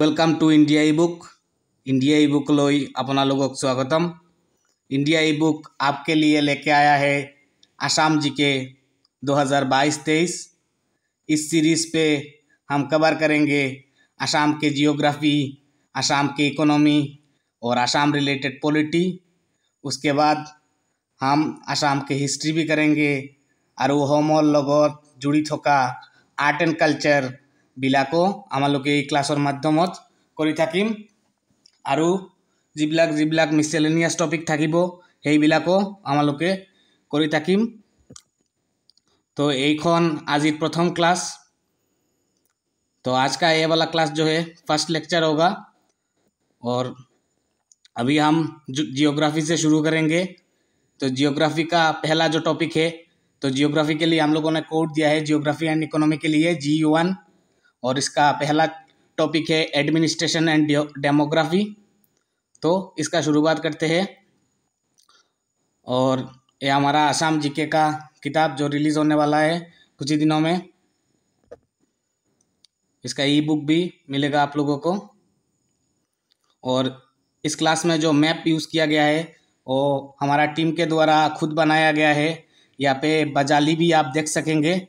welcome to India e book India e book लोई अपना लोगों को स्वागतम इंडिया ई बुक आपके लिए लेके आया है आसाम जी के बाईस तेईस इस सीरीज़ पे हम कवर करेंगे आसाम के जियोग्राफी आसाम के इकोनॉमी और आसाम रिलेटेड पॉलिटी उसके बाद हम आसाम के हिस्ट्री भी करेंगे और वो हम और जुड़ी थोका आर्ट एंड कल्चर বিলাকো আমালোকে এই ক্লাছৰ মাধ্যমত কৰি থাকিম আৰু যিবিলাক যিবিলাক মিছেলেনিয়াছ টপিক থাকিব আমালোকে কৰি থাকিম तो ये आज प्रथम क्लास तो आज का ये वाला क्लास जो है फर्स्ट लेक्चर होगा और अभी हम जियोग्राफी से शुरू करेंगे तो जियोग्राफी का पहला जो टॉपिक है तो जियोग्राफी के लिए हम लोगों ने कोड दिया है जियोग्राफी एंड इकोनॉमी के लिए जी वन और इसका पहला टॉपिक है एडमिनिस्ट्रेशन एंड डेमोग्राफी तो इसका शुरुआत करते हैं और ये हमारा आसाम जीके का किताब जो रिलीज़ होने वाला है कुछ ही दिनों में इसका ई बुक भी मिलेगा आप लोगों को और इस क्लास में जो मैप यूज़ किया गया है वो हमारा टीम के द्वारा खुद बनाया गया है यहाँ पे बजाली भी आप देख सकेंगे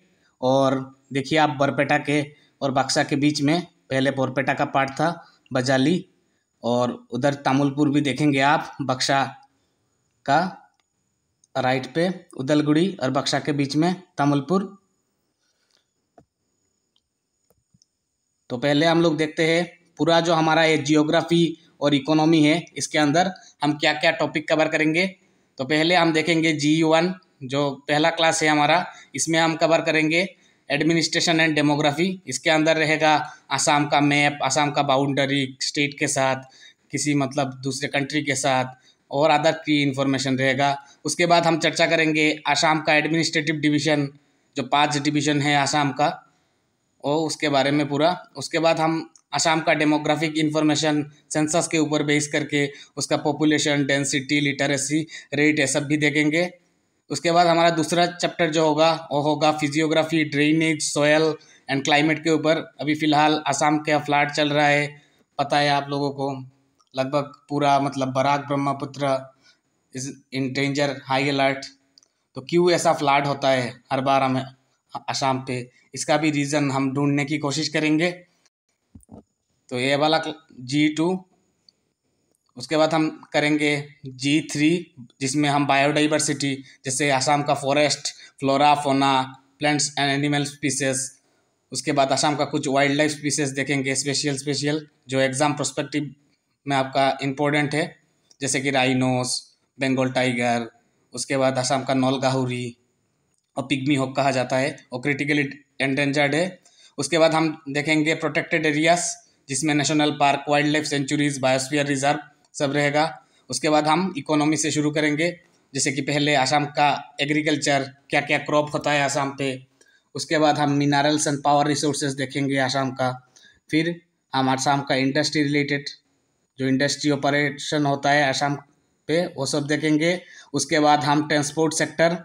और देखिए आप बरपेटा के और बक्सा के बीच में पहले बोरपेटा का पार्ट था बजाली और उधर तामुलपुर भी देखेंगे आप बक्सा का राइट पे उदलगुड़ी और बक्सा के बीच में तामुलपुर तो पहले हम लोग देखते हैं पूरा जो हमारा ये जियोग्राफी और इकोनॉमी है इसके अंदर हम क्या क्या टॉपिक कवर करेंगे तो पहले हम देखेंगे जी वन जो पहला क्लास है हमारा इसमें हम कवर करेंगे एडमिनिस्ट्रेशन एंड डेमोग्राफी इसके अंदर रहेगा आसाम का मैप आसाम का बाउंड्री स्टेट के साथ किसी मतलब दूसरे कंट्री के साथ और अदर की इन्फॉर्मेशन रहेगा उसके बाद हम चर्चा करेंगे आसाम का एडमिनिस्ट्रेटिव डिवीज़न जो पांच डिवीज़न है आसाम का और उसके बारे में पूरा उसके बाद हम आसाम का डेमोग्राफिक इन्फॉर्मेशन सेंसस के ऊपर बेस करके उसका पॉपुलेशन डेंसिटी लिटरेसी रेट ये सब भी देखेंगे उसके बाद हमारा दूसरा चैप्टर जो होगा वो होगा physiography drainage soil and climate के ऊपर अभी फ़िलहाल आसाम का फ्लाट चल रहा है पता है आप लोगों को लगभग पूरा मतलब Barak Brahmaputra is in danger high alert तो क्यों ऐसा फ्लाट होता है हर बार हमें आसाम पे इसका भी रीज़न हम ढूंढने की कोशिश करेंगे तो ये वाला जी टू उसके बाद हम करेंगे जी थ्री जिसमें हम बायोडाइवर्सिटी जैसे आसाम का forest flora fauna plants and animal species उसके बाद आसाम का कुछ वाइल्ड लाइफ स्पीसीज देखेंगे स्पेशल स्पेशल जो एग्ज़ाम प्रोस्पेक्टिव में आपका इम्पोर्टेंट है जैसे कि राइनोस बंगाल टाइगर उसके बाद आसाम का नौलगाहुरी और पिग्मी हॉक कहा जाता है और क्रिटिकली एंडेंजर्ड है उसके बाद हम देखेंगे प्रोटेक्टेड एरियाज जिसमें national park wild life sanctuaries biosphere reserve सब रहेगा उसके बाद हम इकोनॉमी से शुरू करेंगे जैसे कि पहले आसाम का एग्रीकल्चर क्या क्या क्रॉप होता है आसाम पे उसके बाद हम मिनरल्स एंड पावर रिसोर्सेज देखेंगे आसाम का फिर हम आसाम का इंडस्ट्री रिलेटेड जो इंडस्ट्री ऑपरेशन होता है आसाम पे वो सब देखेंगे उसके बाद हम ट्रांसपोर्ट सेक्टर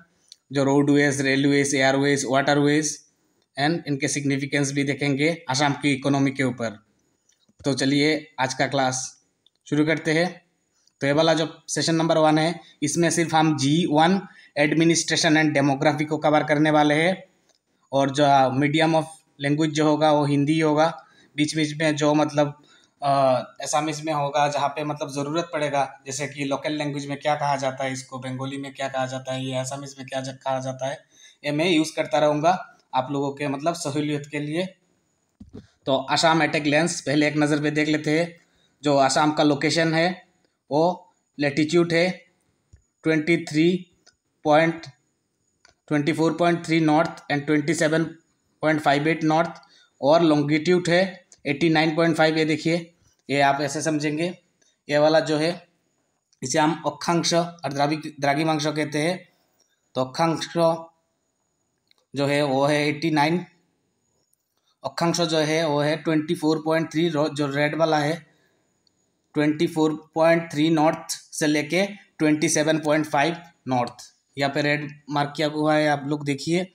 जो roadways railways airways waterways and इनके सिग्निफिकेंस भी देखेंगे आसाम की इकोनॉमी के ऊपर तो चलिए आज का क्लास शुरू करते हैं तो ये वाला जो सेशन नंबर वन है इसमें सिर्फ हम G one administration and demography को कवर करने वाले हैं और जो मीडियम ऑफ लैंग्वेज जो होगा वो हिंदी होगा बीच बीच में जो मतलब असामिस uh, में होगा जहाँ पे मतलब ज़रूरत पड़ेगा जैसे कि लोकल लैंग्वेज में क्या कहा जाता है इसको बंगाली में क्या कहा जाता है ये असामिस में क्या कहा जाता है ये मैं यूज़ करता रहूँगा आप लोगों के मतलब सहूलियत के लिए तो आसाम अटैक लेंस पहले एक नज़र पे देख लेते हैं जो आसाम का लोकेशन है वो लेटीट्यूड है twenty three point twenty four point three north and twenty seven point five eight north और लॉन्गिट्यूड है एट्टी नाइन पॉइंट फाइव ये देखिए ये आप ऐसे समझेंगे ये वाला जो है इसे हम अक्षांश और द्रावी द्रागीमांश कहते हैं तो अक्षांश जो है वो है एट्टी नाइन अक्षांश जो है वो है ट्वेंटी फोर पॉइंट थ्री जो रेड वाला है twenty four point three north से लेके twenty seven point five north यहाँ पे रेड मार्क किया हुआ है आप लोग देखिए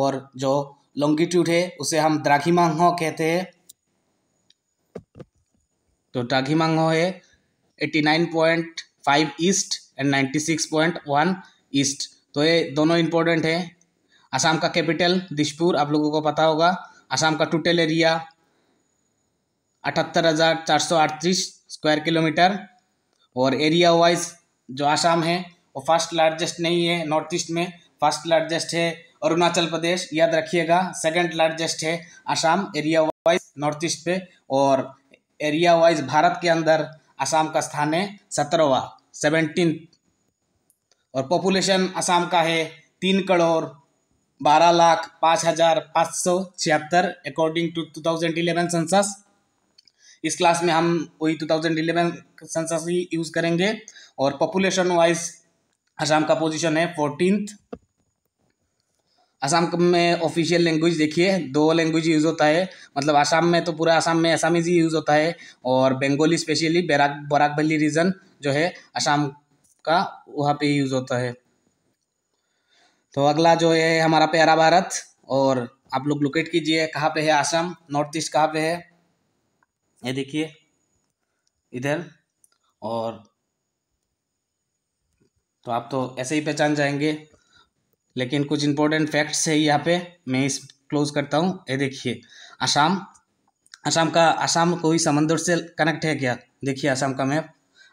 और जो लॉन्गिट्यूड है उसे हम द्राघिमांगो कहते हैं तो द्राघिमांगो है eighty nine point five east and ninety six point one east तो ये दोनों इंपॉर्टेंट है असम का कैपिटल दिशपुर आप लोगों को पता होगा असम का टोटल एरिया अठहत्तर हज़ार चार सौ अड़तीस स्क्वायर किलोमीटर और एरिया वाइज जो आसाम है वो फर्स्ट लार्जेस्ट नहीं है नॉर्थ ईस्ट में फर्स्ट लार्जेस्ट है अरुणाचल प्रदेश याद रखिएगा सेकंड लार्जेस्ट है Assam area wise north east पे और एरिया वाइज भारत के अंदर आसाम का स्थान है सत्रहवा सेवनटीन और पॉपुलेशन आसाम का है तीन करोड़ बारह लाख पाँच हज़ार पाँच सौ छिहत्तर according to two thousand eleven census इस क्लास में हम वही टू थाउजेंड इलेवन सेंसस ही यूज़ करेंगे और पॉपुलेशन वाइज असम का पोजीशन है फोर्टीन असम में ऑफिशियल लैंग्वेज देखिए दो लैंग्वेज यूज़ होता है मतलब असम में तो पूरा असम में असामीज ही यूज़ होता है और बंगाली स्पेशली बराक बराकबली रीजन जो है असम का वहाँ पे यूज़ होता है तो अगला जो है हमारा प्यारा भारत और आप लोग लोकेट कीजिए कहाँ पे है असम नॉर्थ ईस्ट कहाँ पे है ये देखिए इधर और तो आप तो ऐसे ही पहचान जाएंगे लेकिन कुछ इंपॉर्टेंट फैक्ट्स है यहाँ पे मैं इस क्लोज करता हूँ ये देखिए आसाम आसाम का आसाम कोई समंदर से कनेक्ट है क्या देखिए आसाम का मैप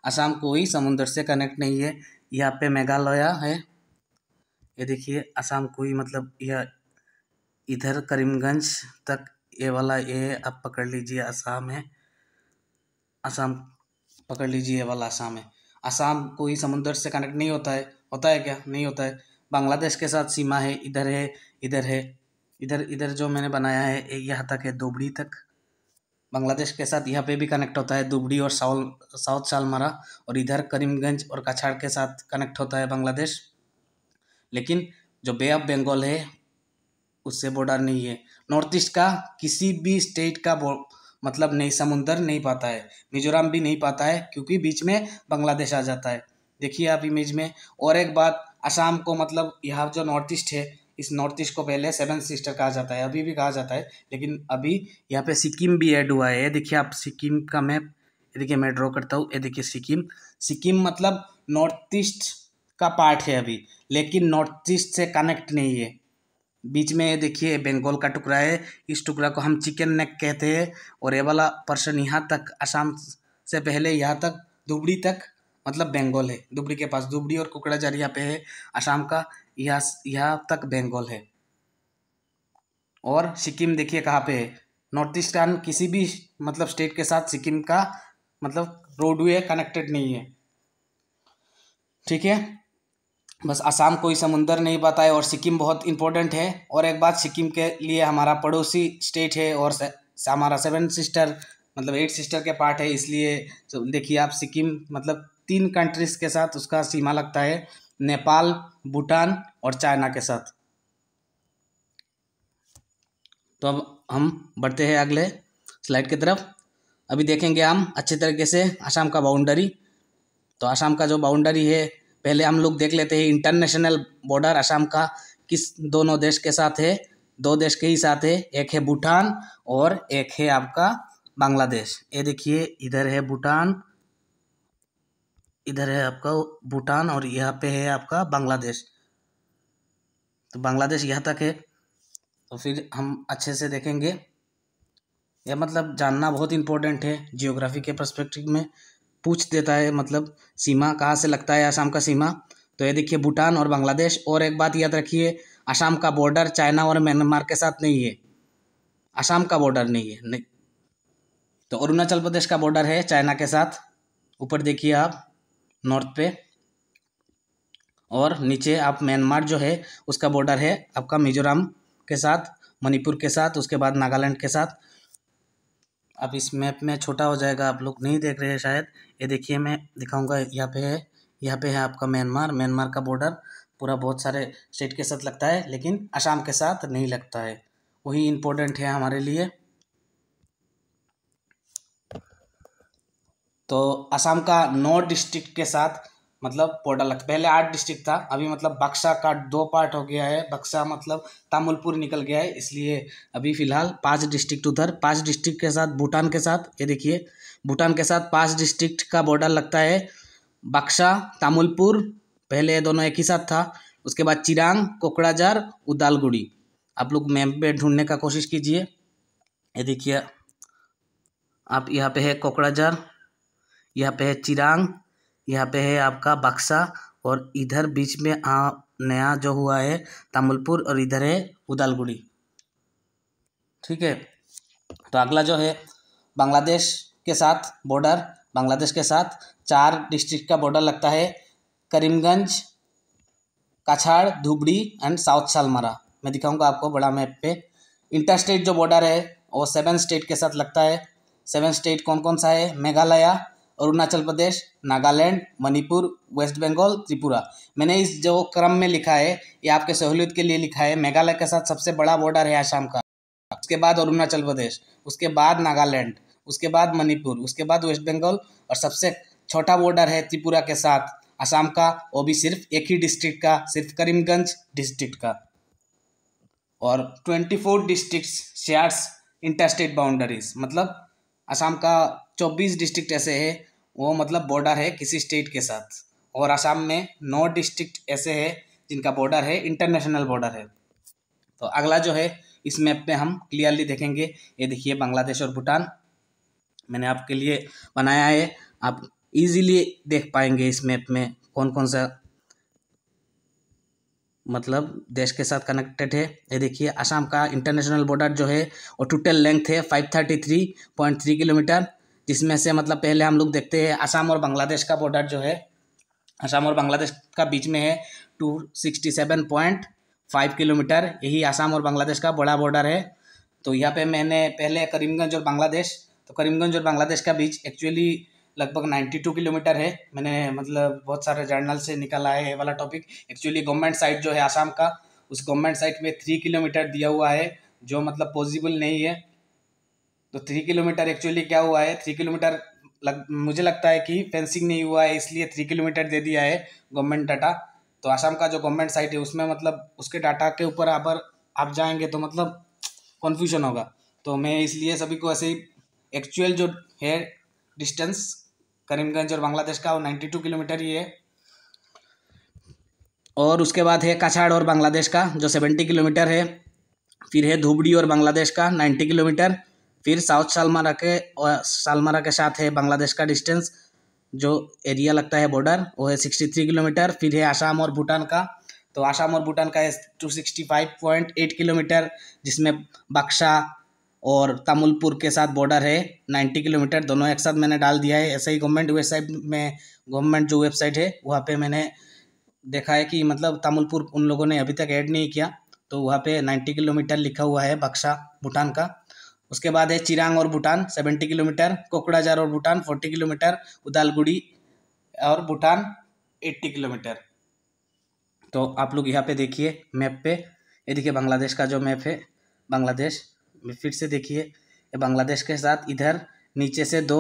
आसाम कोई समुंदर से कनेक्ट नहीं है यहाँ पे मेघालय है ये देखिए आसाम कोई मतलब यह इधर करीमगंज तक ये वाला ये आप पकड़ लीजिए आसाम है आसाम पकड़ लीजिए वाला आसाम है आसाम कोई समुंदर से कनेक्ट नहीं होता है होता है क्या नहीं होता है बांग्लादेश के साथ सीमा है इधर है इधर है इधर इधर जो मैंने बनाया है यहाँ तक है दुबड़ी तक बांग्लादेश के साथ यहाँ पे भी कनेक्ट होता है दुबड़ी और साउल साउथ सालमारा और इधर करीमगंज और कछाड़ के साथ कनेक्ट होता है बांग्लादेश लेकिन जो बे ऑफ बंगाल है उससे बॉर्डर नहीं है नॉर्थ ईस्ट का किसी भी स्टेट का मतलब नहीं समुंदर नहीं पाता है मिजोरम भी नहीं पाता है क्योंकि बीच में बांग्लादेश आ जाता है देखिए आप इमेज में और एक बात असम को मतलब यहाँ जो नॉर्थ ईस्ट है इस नॉर्थ ईस्ट को पहले सेवन सिस्टर कहा जाता है अभी भी कहा जाता है लेकिन अभी यहाँ पे सिक्किम भी ऐड हुआ है देखिए आप सिक्किम का मैप ये देखिए मैं ड्रॉ करता हूँ ये देखिए सिक्किम सिक्किम मतलब नॉर्थ ईस्ट का पार्ट है अभी लेकिन नॉर्थ ईस्ट से कनेक्ट नहीं है बीच में देखिए बंगाल का टुकड़ा है इस टुकड़ा को हम चिकन नेक कहते हैं और ये वाला पर्सन यहाँ तक आसाम से पहले यहाँ तक दुबड़ी तक मतलब बंगाल है दुबड़ी के पास दुबड़ी और कुकड़ाझार यहाँ पे है आसाम का यहाँ यहाँ तक बंगाल है और सिक्किम देखिए कहाँ पे है नॉर्थ ईस्टर्न किसी भी मतलब स्टेट के साथ सिक्किम का मतलब रोडवे कनेक्टेड नहीं है ठीक है बस असम कोई समुंदर नहीं बताए और सिक्किम बहुत इंपॉर्टेंट है और एक बात सिक्किम के लिए हमारा पड़ोसी स्टेट है और से, हमारा सेवन सिस्टर मतलब एट सिस्टर के पार्ट है इसलिए तो देखिए आप सिक्किम मतलब तीन कंट्रीज़ के साथ उसका सीमा लगता है नेपाल भूटान और चाइना के साथ तो अब हम बढ़ते हैं अगले स्लाइड की तरफ अभी देखेंगे हम अच्छे तरीके से आसाम का बाउंड्री तो आसाम का जो बाउंड्री है पहले हम लोग देख लेते हैं इंटरनेशनल बॉर्डर असम का किस दोनों देश के साथ है दो देश के ही साथ है एक है भूटान और एक है आपका बांग्लादेश ये देखिए इधर है भूटान इधर है आपका भूटान और यहाँ पे है आपका बांग्लादेश तो बांग्लादेश यहाँ तक है तो फिर हम अच्छे से देखेंगे यह मतलब जानना बहुत इम्पोर्टेंट है जियोग्राफी के परस्पेक्टिव में पूछ देता है मतलब सीमा कहाँ से लगता है आसाम का सीमा तो ये देखिए भूटान और बांग्लादेश और एक बात याद रखिए आसाम का बॉर्डर चाइना और म्यांमार के साथ नहीं है आसाम का बॉर्डर नहीं है नहीं तो अरुणाचल प्रदेश का बॉर्डर है चाइना के साथ ऊपर देखिए आप नॉर्थ पे और नीचे आप म्यांमार जो है उसका बॉर्डर है आपका मिजोरम के साथ मणिपुर के साथ उसके बाद नागालैंड के साथ अब इस मैप में छोटा हो जाएगा आप लोग नहीं देख रहे हैं शायद ये देखिए मैं दिखाऊंगा यहाँ पे है यहाँ पे है आपका म्यांमार म्यांमार का बॉर्डर पूरा बहुत सारे स्टेट के साथ लगता है लेकिन आसाम के साथ नहीं लगता है वही इम्पोर्टेंट है हमारे लिए तो आसाम का नौ डिस्ट्रिक्ट के साथ मतलब पोडलक पहले आठ डिस्ट्रिक्ट था अभी मतलब बक्सा का दो पार्ट हो गया है बक्सा मतलब तामुलपुर निकल गया है इसलिए अभी फिलहाल पांच डिस्ट्रिक्ट उधर पांच डिस्ट्रिक्ट के साथ भूटान के साथ ये देखिए भूटान के साथ पांच डिस्ट्रिक्ट का बॉर्डर लगता है बक्सा तामुलपुर पहले दोनों एक ही साथ था उसके बाद चिरांग कोकड़ाजार उदालगुड़ी आप लोग मैप पे ढूंढने का कोशिश कीजिए ये देखिए आप यहाँ पे है कोकड़ाजार यहाँ पे है चिरांग यहाँ पे है आपका बक्सा और इधर बीच में आ, नया जो हुआ है तामुलपुर और इधर है उदालगुड़ी ठीक है तो अगला जो है बांग्लादेश के साथ बॉर्डर बांग्लादेश के साथ चार डिस्ट्रिक्ट का बॉर्डर लगता है करीमगंज काछाड़ धुबड़ी एंड साउथ सालमारा मैं दिखाऊंगा आपको बड़ा मैप पे इंटर स्टेट जो बॉर्डर है वो सेवन स्टेट के साथ लगता है सेवन स्टेट कौन कौन सा है मेघालय अरुणाचल प्रदेश नागालैंड मणिपुर वेस्ट बंगाल त्रिपुरा मैंने इस जो क्रम में लिखा है ये आपके सहूलियत के लिए लिखा है मेघालय के साथ सबसे बड़ा बॉर्डर है आसाम का उसके बाद अरुणाचल प्रदेश उसके बाद नागालैंड उसके बाद मणिपुर उसके बाद वेस्ट बंगाल और सबसे छोटा बॉर्डर है त्रिपुरा के साथ आसाम का वो भी सिर्फ एक ही डिस्ट्रिक्ट का सिर्फ करीमगंज डिस्ट्रिक्ट का और twenty four district shares interstate boundaries मतलब असम का चौबीस डिस्ट्रिक्ट ऐसे है वो मतलब बॉर्डर है किसी स्टेट के साथ और असम में नौ डिस्ट्रिक्ट ऐसे है जिनका बॉर्डर है इंटरनेशनल बॉर्डर है तो अगला जो है इस मैप में हम क्लियरली देखेंगे ये देखिए बांग्लादेश और भूटान मैंने आपके लिए बनाया है आप इजीली देख पाएंगे इस मैप में कौन कौन सा मतलब देश के साथ कनेक्टेड है ये देखिए असम का इंटरनेशनल बॉर्डर जो है वो टोटल लेंथ है five thirty three point three kilometre जिसमें से मतलब पहले हम लोग देखते हैं असम और बांग्लादेश का बॉर्डर जो है असम और बांग्लादेश का बीच में है two sixty seven point five kilometre यही असम और बांग्लादेश का बड़ा बॉर्डर है तो यहाँ पर मैंने पहले करीमगंज और बांग्लादेश तो करीमगंज और बांग्लादेश का बीच एक्चुअली लगभग 92 किलोमीटर है मैंने मतलब बहुत सारे जर्नल से निकल आए ये वाला टॉपिक एक्चुअली गवर्नमेंट साइट जो है आसाम का उस गवर्नमेंट साइट में थ्री किलोमीटर दिया हुआ है जो मतलब पॉसिबल नहीं है तो थ्री किलोमीटर एक्चुअली क्या हुआ है थ्री किलोमीटर लग मुझे लगता है कि फेंसिंग नहीं हुआ है इसलिए थ्री किलोमीटर दे दिया है गवर्नमेंट डाटा तो आसाम का जो गवर्नमेंट साइट है उसमें मतलब उसके डाटा के ऊपर आप आप जाएंगे तो मतलब कन्फ्यूजन होगा तो मैं इसलिए सभी को ऐसे ही एक्चुअल जो है डिस्टेंस करीमगंज और बांग्लादेश का वो नाइन्टी टू किलोमीटर ही है और उसके बाद है काछाड़ और बांग्लादेश का जो सेवेंटी किलोमीटर है फिर है धुबड़ी और बांग्लादेश का नाइन्टी किलोमीटर फिर साउथ सालमारा के और सालमारा के साथ है बांग्लादेश का डिस्टेंस जो एरिया लगता है बॉर्डर वो है सिक्सटी थ्री किलोमीटर फिर है आसाम और भूटान का तो आसाम और भूटान का है two sixty five point eight kilometre जिसमें बक्सा और तमुलपुर के साथ बॉर्डर है नाइन्टी किलोमीटर दोनों एक साथ मैंने डाल दिया है ऐसे ही गवर्नमेंट वेबसाइट में गवर्नमेंट जो वेबसाइट है वहाँ पे मैंने देखा है कि मतलब तमुलपुर उन लोगों ने अभी तक ऐड नहीं किया तो वहाँ पे नाइन्टी किलोमीटर लिखा हुआ है बक्सा भूटान का उसके बाद है चिरांग और भूटान सेवेंटी किलोमीटर कोकड़ाजार और भूटान फोर्टी किलोमीटर उदालगुड़ी और भूटान एट्टी किलोमीटर तो आप लोग यहाँ पर देखिए मैप पर ये देखिए बांग्लादेश का जो मैप है बांग्लादेश फिर से देखिए बांग्लादेश के साथ इधर नीचे से दो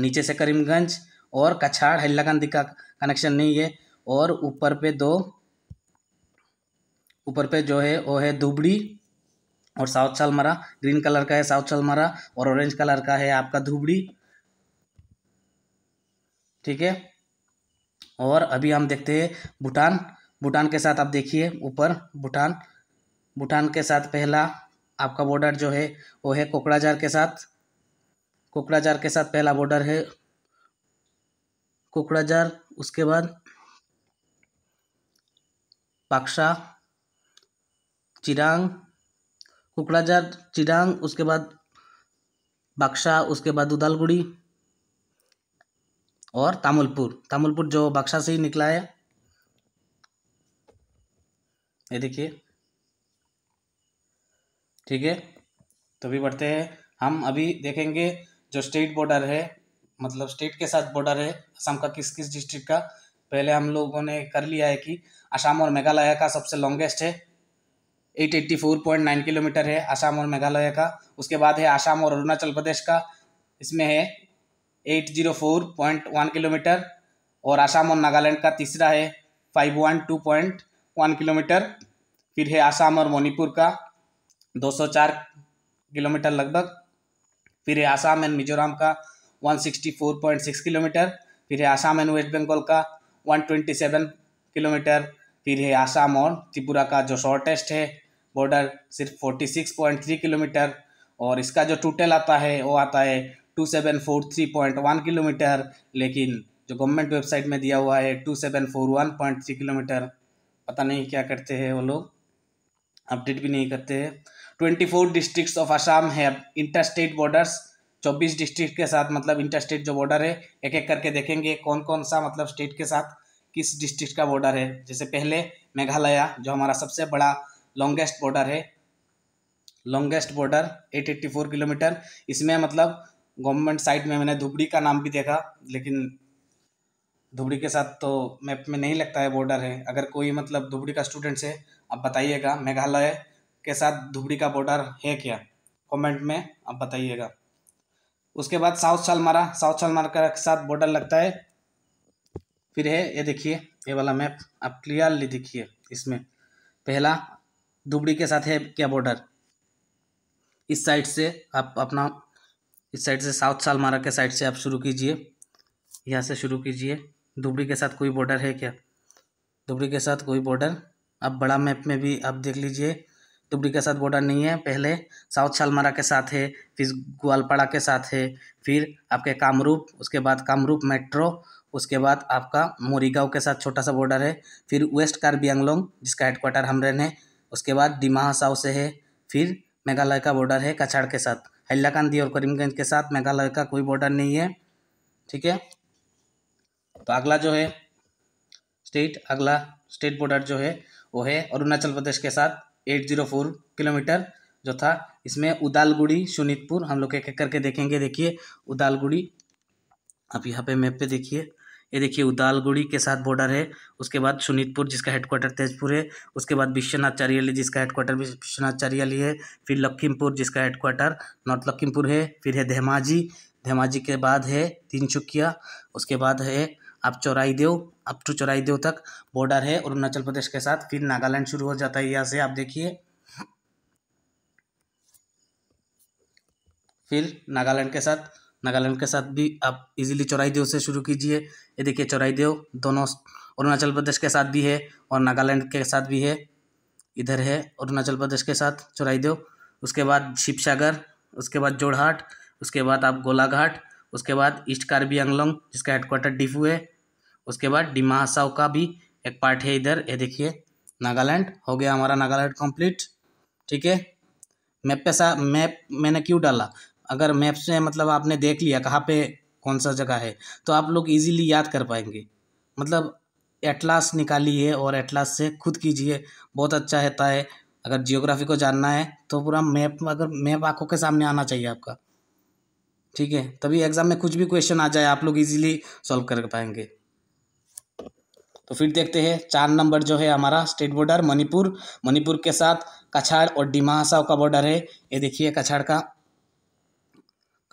नीचे से करीमगंज और कछाड़ हल्लाकंदी का कनेक्शन नहीं है और ऊपर पे दो ऊपर पे जो है वो है धुबड़ी और साउथ सालमरा ग्रीन कलर का है साउथ सालमरा और ऑरेंज कलर का है आपका धुबड़ी ठीक है और अभी हम देखते हैं भूटान भूटान के साथ आप देखिए ऊपर भूटान भूटान के साथ पहला आपका बॉर्डर जो है वो है कोकड़ाजार के साथ कोकड़ाजार के साथ पहला बॉर्डर है कोकड़ाजार उसके बाद पाक्शा चिरांग कोकड़ाझार चिरांग उसके बाद बक्सा उसके बाद उदालगुड़ी और तामुलपुर तामुलपुर जो बक्सा से ही निकला है ये देखिए ठीक है तो अभी बढ़ते हैं हम अभी देखेंगे जो स्टेट बॉर्डर है मतलब स्टेट के साथ बॉर्डर है असम का किस किस डिस्ट्रिक्ट का पहले हम लोगों ने कर लिया है कि असम और मेघालय का सबसे लॉन्गेस्ट है 884.9 किलोमीटर है असम और मेघालय का उसके बाद है असम और अरुणाचल प्रदेश का इसमें है 804.1 किलोमीटर और असम और नागालैंड का तीसरा है 512.1 किलोमीटर फिर है असम और मणिपुर का 204 किलोमीटर लगभग फिर है आसाम एंड मिजोरम का 164.6 किलोमीटर फिर है आसाम एंड वेस्ट बंगाल का 127 किलोमीटर फिर है आसाम और त्रिपुरा का जो शॉर्टेस्ट है बॉर्डर सिर्फ 46.3 किलोमीटर और इसका जो टोटल आता है वो आता है 2743.1 किलोमीटर लेकिन जो गवर्नमेंट वेबसाइट में दिया हुआ है 2741.3 किलोमीटर पता नहीं क्या करते हैं वो लोग अपडेट भी नहीं करते हैं twenty four district of Assam है स्टेट बॉर्डर्स चौबीस डिस्ट्रिक्ट के साथ मतलब इंटर स्टेट जो बॉर्डर है एक एक करके देखेंगे कौन कौन सा मतलब स्टेट के साथ किस डिस्ट्रिक्ट का बॉर्डर है जैसे पहले मेघालय जो हमारा सबसे बड़ा लॉन्गेस्ट बॉर्डर है लॉन्गेस्ट बॉर्डर 884 किलोमीटर इसमें मतलब गवर्नमेंट साइड में मैंने धुबड़ी का नाम भी देखा लेकिन धुबड़ी के साथ तो मैप में नहीं लगता है बॉर्डर है अगर कोई मतलब धुबड़ी का स्टूडेंट्स है आप बताइएगा मेघालय के साथ धुबड़ी का बॉर्डर है क्या कमेंट में आप बताइएगा उसके बाद साउथ शालमारा साउथ शालमारा के साथ बॉर्डर लगता है फिर है ये देखिए ये वाला मैप आप क्लियरली देखिए इसमें पहला धुबड़ी के साथ है क्या बॉर्डर इस साइड से आप अपना इस साइड से साउथ सालमारा के साइड से आप शुरू कीजिए यहाँ से शुरू कीजिए धुबड़ी के साथ कोई बॉर्डर है क्या धुबड़ी के साथ कोई बॉर्डर आप बड़ा मैप में भी आप देख लीजिए तुबरी के साथ बॉर्डर नहीं है पहले साउथ शालमारा के साथ है फिर ग्वालपाड़ा के साथ है फिर आपके कामरूप उसके बाद कामरूप मेट्रो उसके बाद आपका मोरीगांव के साथ छोटा सा बॉर्डर है फिर वेस्ट कार्बी आंगलोंग जिसका हेडक्वार्टर हमरेन है उसके बाद डिमा साव से है फिर मेघालय का बॉर्डर है कछाड़ के साथ हल्लाकांदी और करीमगंज के साथ मेघालय का कोई बॉर्डर नहीं है ठीक है तो अगला जो है स्टेट अगला स्टेट बॉर्डर जो है वो है अरुणाचल प्रदेश के साथ एट जीरो फोर किलोमीटर जो था इसमें उदालगुड़ी सुनीतपुर हम लोग एक एक करके देखेंगे देखिए उदालगुड़ी आप यहाँ पे मैप पे देखिए ये देखिए उदालगुड़ी के साथ बॉर्डर है उसके बाद सुनीतपुर जिसका हेडक्वार्टर तेजपुर है उसके बाद विश्वनाथ चारियाली जिसका हेडक्वार्टर विश्वनाथ चारियाली है फिर लखीमपुर जिसका हेडक्वार्टर नॉर्थ लखीमपुर है फिर है धेमाजी धेमाजी के बाद है तीनचुकिया उसके बाद है आप चौराई देव अप टू चौराई देव तक बॉर्डर है अरुणाचल प्रदेश के साथ फिर नागालैंड शुरू हो जाता है यहाँ से आप देखिए फिर नागालैंड के साथ नागालैंड के साथ भी आप इजीली चौराई देव से शुरू कीजिए ये देखिए चौराई देव दोनों अरुणाचल प्रदेश के साथ भी है और नागालैंड के साथ भी है इधर है अरुणाचल प्रदेश के साथ चौराई देव उसके बाद शिवसागर उसके बाद जोड़हाट उसके बाद आप गोलाघाट उसके बाद ईस्ट कार्बी आंगलोंग जिसका हेडक्वार्टर डिफू है उसके बाद डिमासाओ का भी एक पार्ट है इधर ये देखिए नागालैंड हो गया हमारा नागालैंड कंप्लीट ठीक है मैप पे सा मैप मैंने क्यों डाला अगर मैप से मतलब आपने देख लिया कहाँ पे कौन सा जगह है तो आप लोग इजीली याद कर पाएंगे मतलब एटलास निकालिए और एटलास से खुद कीजिए बहुत अच्छा रहता है अगर जियोग्राफी को जानना है तो पूरा मैप अगर मैप आँखों के सामने आना चाहिए आपका ठीक है तभी एग्ज़ाम में कुछ भी क्वेश्चन आ जाए आप लोग इजीली सॉल्व कर पाएंगे तो फिर देखते हैं चार नंबर जो है हमारा स्टेट बॉर्डर मणिपुर मणिपुर के साथ कछाड़ और डिमासाव का बॉर्डर है ये देखिए कछाड़ का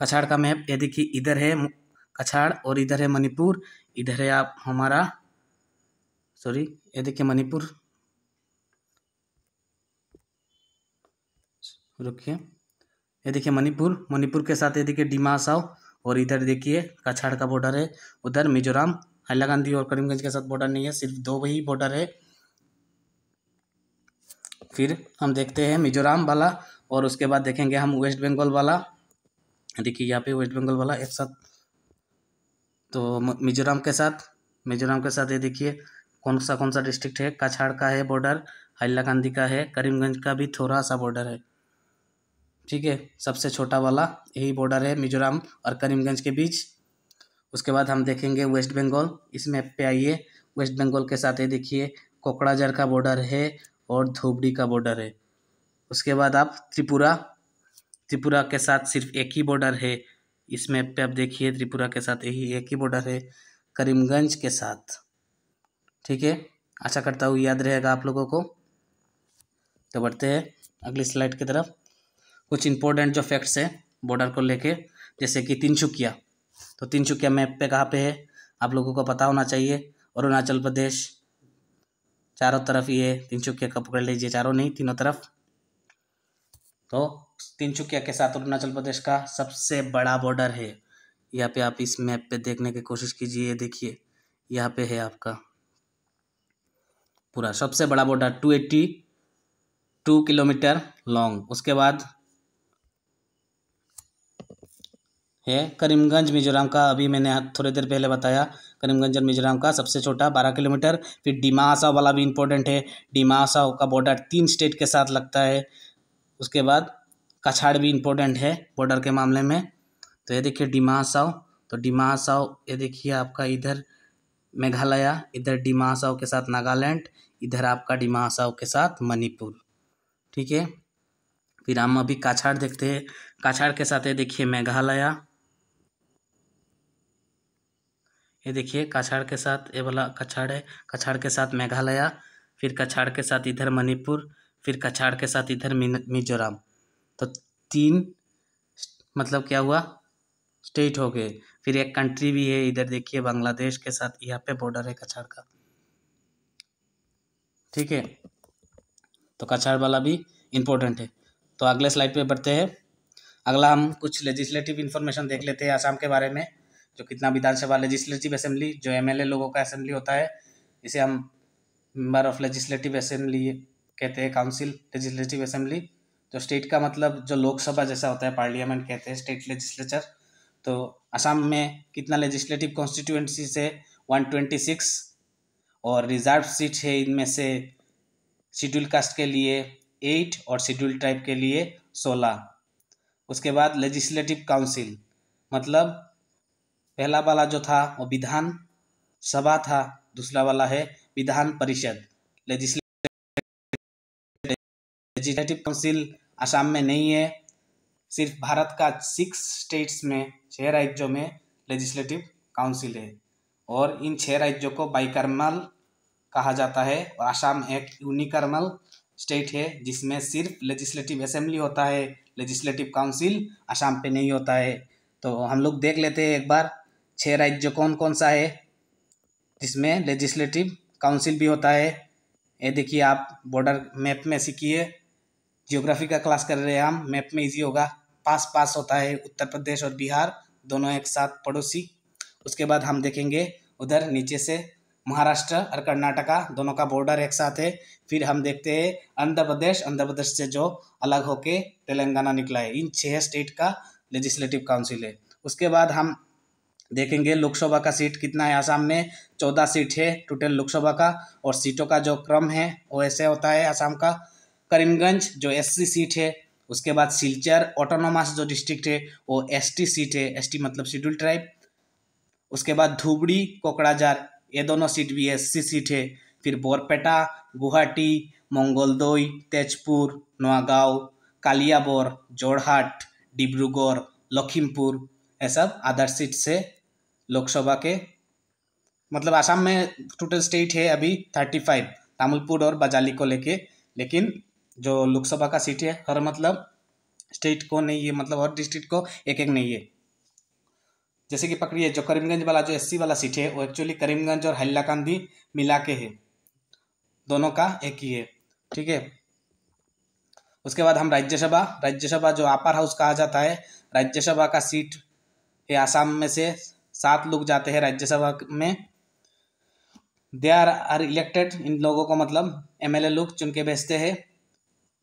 कछाड़ का मैप ये देखिए इधर है कछाड़ और इधर है मणिपुर इधर है आप हमारा सॉरी ये देखिए मणिपुर रुकिए ये देखिए मणिपुर मणिपुर के साथ ये देखिए डिमा साव और इधर देखिए कछाड़ का बॉर्डर है उधर हल्ला गांधी और करीमगंज के साथ बॉर्डर नहीं है सिर्फ दो ही बॉर्डर है फिर हम देखते हैं मिजोराम वाला और उसके बाद देखेंगे हम वेस्ट बंगाल वाला देखिए यहाँ पे वेस्ट बंगाल वाला एक साथ तो मिजोराम के साथ मिजोराम के साथ ये देखिए कौन सा कौन सा डिस्ट्रिक्ट है कछाड़ का है बॉर्डर गांधी का है करीमगंज का भी थोड़ा सा बॉर्डर है ठीक है सबसे छोटा वाला यही बॉर्डर है मिजोरम और करीमगंज के बीच उसके बाद हम देखेंगे वेस्ट बंगाल इस मैप पे आइए वेस्ट बंगाल के साथ ये देखिए कोकड़ाझर का बॉर्डर है और धोबड़ी का बॉर्डर है उसके बाद आप त्रिपुरा त्रिपुरा के साथ सिर्फ एक ही बॉर्डर है इस मैप पे आप देखिए त्रिपुरा के साथ यही एक ही बॉर्डर है करीमगंज के साथ ठीक है आशा करता हूँ याद रहेगा आप लोगों को तो बढ़ते हैं अगली स्लाइड की तरफ कुछ इंपॉर्टेंट जो फैक्ट्स है बॉर्डर को लेके जैसे कि तिनचुकिया तो तिनचुकिया मैप पे कहाँ पे है आप लोगों को पता होना चाहिए अरुणाचल प्रदेश चारों तरफ ये तिनचुकिया का पकड़ लीजिए चारों नहीं तीनों तरफ तो तिनचुकिया के साथ अरुणाचल प्रदेश का सबसे बड़ा बॉर्डर है यहाँ पे आप इस मैप पे देखने की कोशिश कीजिए देखिए यहाँ पे है आपका पूरा सबसे बड़ा border two eighty two kilometre long उसके बाद है करीमगंज मिजोरम का अभी मैंने थोड़ी देर पहले बताया करीमगंज और मिजोरम का सबसे छोटा बारह किलोमीटर फिर डिमासा वाला भी इम्पोर्टेंट है डिमासा का बॉर्डर तीन स्टेट के साथ लगता है उसके बाद कछाड़ भी इम्पोर्टेंट है बॉर्डर के मामले में तो ये देखिए डिमासाओ तो डिमासाओ ये देखिए आपका इधर मेघालय इधर डिमासाओ के साथ नागालैंड इधर आपका डिमासाओ के साथ मणिपुर ठीक है फिर हम अभी काछाड़ देखते हैं काछाड़ के साथ ये देखिए मेघालय ये देखिए कछाड़ के साथ ये वाला कछाड़ है कछाड़ के साथ मेघालय फिर कछाड़ के साथ इधर मणिपुर फिर कछाड़ के साथ इधर मिजोरम तो तीन मतलब क्या हुआ स्टेट हो गए फिर एक कंट्री भी है इधर देखिए बांग्लादेश के साथ यहाँ पे बॉर्डर है कछाड़ का ठीक है तो कछाड़ वाला भी इम्पोर्टेंट है तो अगले स्लाइड पे बढ़ते हैं अगला हम कुछ लेजिस्लेटिव इन्फॉर्मेशन देख लेते हैं आसाम के बारे में जो कितना विधानसभा लेजिस्लेटिव असेंबली जो एम लोगों का असेंबली होता है इसे हम मेम्बर ऑफ लेजिस्लेटिव असेंबली कहते हैं काउंसिल लेजिस्लेटिव असेंबली तो स्टेट का मतलब जो लोकसभा जैसा होता है पार्लियामेंट कहते हैं स्टेट लेजिस्लेचर तो असम में कितना लेजिस्लेटिव कॉन्स्टिट्यूंसी से 126 और रिजर्व सीट है इनमें से शेड्यूल कास्ट के लिए एट और शेड्यूल ट्राइब के लिए सोलह उसके बाद लेजिस्लेटिव काउंसिल मतलब पहला वाला जो था वो विधान सभा था दूसरा वाला है विधान परिषद लेजिस्लेटिव काउंसिल आसाम में नहीं है सिर्फ भारत का सिक्स स्टेट्स में छह राज्यों में लेजिस्लेटिव काउंसिल है और इन छह राज्यों को बाइकर्मल कहा जाता है और आसाम एक यूनिकर्मल स्टेट है जिसमें सिर्फ लेजिस्लेटिव असेंबली होता है लेजिस्लेटिव काउंसिल आसाम पे नहीं होता है तो हम लोग देख लेते हैं एक बार छः राज्य कौन कौन सा है जिसमें लेजिस्लेटिव काउंसिल भी होता है ये देखिए आप बॉर्डर मैप में सीखिए जियोग्राफी का क्लास कर रहे हैं हम मैप में इजी होगा पास पास होता है उत्तर प्रदेश और बिहार दोनों एक साथ पड़ोसी उसके बाद हम देखेंगे उधर नीचे से महाराष्ट्र और कर्नाटका दोनों का बॉर्डर एक साथ है फिर हम देखते हैं आंध्र प्रदेश आंध्र प्रदेश से जो अलग होके तेलंगाना निकला है इन छह स्टेट का लेजिस्लेटिव काउंसिल है उसके बाद हम देखेंगे लोकसभा का सीट कितना है आसाम में चौदह सीट है टोटल लोकसभा का और सीटों का जो क्रम है वो ऐसे होता है आसाम का करीमगंज जो एससी सीट है उसके बाद सिलचर ऑटोनोमस जो डिस्ट्रिक्ट है वो एसटी सीट है एसटी मतलब शेड्यूल ट्राइब उसके बाद धुबड़ी कोकड़ाजार ये दोनों सीट भी सी सीट है फिर बोरपेटा गुवाहाटी मंगलदोई तेजपुर नोआगांव कालियाबोर जोरहाट डिब्रूगढ़ लखीमपुर ये सब अदर सीट से लोकसभा के मतलब आसाम में टोटल स्टेट है अभी थर्टी फाइव तामुलपुर और बजाली को लेके लेकिन जो लोकसभा का सीट है हर मतलब स्टेट को नहीं है मतलब हर डिस्ट्रिक्ट को एक एक नहीं है जैसे कि पकड़िए जो करीमगंज वाला जो एससी वाला सीट है वो एक्चुअली करीमगंज और हल्लाकांदी मिला के है दोनों का एक ही है ठीक है उसके बाद हम राज्यसभा राज्यसभा जो अपर हाउस कहा जाता है राज्यसभा का सीट फिर आसाम में से सात लोग जाते हैं राज्यसभा में दे आर आर इलेक्टेड इन लोगों को मतलब एम एल ए लोग चुन के भेजते हैं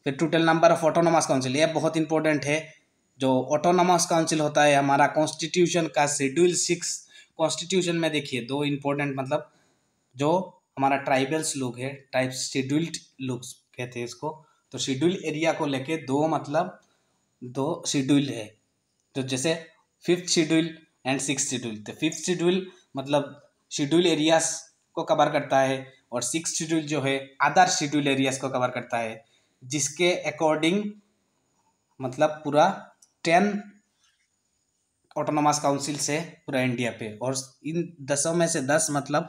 फिर total number of autonomous council ये बहुत इंपॉर्टेंट है जो ऑटोनोमस काउंसिल होता है हमारा कॉन्स्टिट्यूशन का शेड्यूल सिक्स कॉन्स्टिट्यूशन में देखिए दो इम्पोर्टेंट मतलब जो हमारा ट्राइबल्स लोग है ट्राइब शेड्यूल्ड लोग कहते हैं इसको तो शेड्यूल एरिया को लेके दो मतलब दो शेड्यूल है तो जैसे fifth schedule and six schedule तो फिफ्थ शेड्यूल मतलब शेड्यूल एरियाज को कवर करता है और सिक्स शेड्यूल जो है अदर शेड्यूल एरियाज को कवर करता है जिसके अकॉर्डिंग मतलब पूरा टेन ऑटोनोमस काउंसिल से पूरा इंडिया पे और इन दसों में से दस मतलब